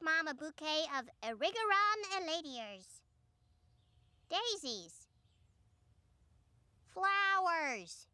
Mama, Mom a bouquet of Erigeron eladiers, daisies, flowers.